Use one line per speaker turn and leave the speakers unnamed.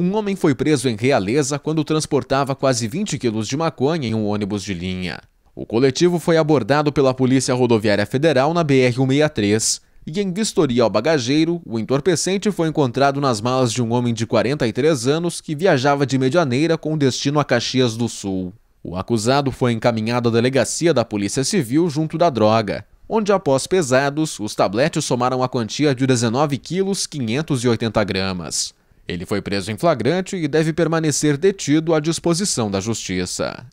Um homem foi preso em Realeza quando transportava quase 20 quilos de maconha em um ônibus de linha. O coletivo foi abordado pela Polícia Rodoviária Federal na BR-163 e, em vistoria ao bagageiro, o entorpecente foi encontrado nas malas de um homem de 43 anos que viajava de Medianeira com destino a Caxias do Sul. O acusado foi encaminhado à delegacia da Polícia Civil junto da droga, onde após pesados, os tabletes somaram a quantia de 19 quilos 580 gramas. Ele foi preso em flagrante e deve permanecer detido à disposição da Justiça.